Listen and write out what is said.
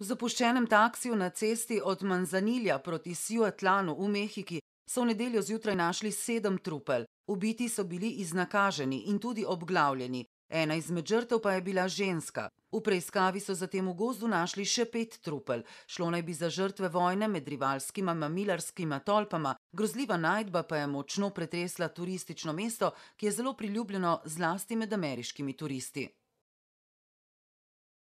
V zapuščenem taksiju na cesti od Manzanilja proti Siuatlanu v Mehiki so v nedeljo zjutraj našli sedem trupel. Ubiti so bili iznakaženi in tudi obglavljeni. Ena izmed žrtev pa je bila ženska. V preiskavi so zatem v gozdu našli še pet trupel. Šlo naj bi za žrtve vojne med rivalskima mamilarskima tolpama. Grozljiva najdba pa je močno pretresla turistično mesto, ki je zelo priljubljeno zlasti med ameriškimi turisti.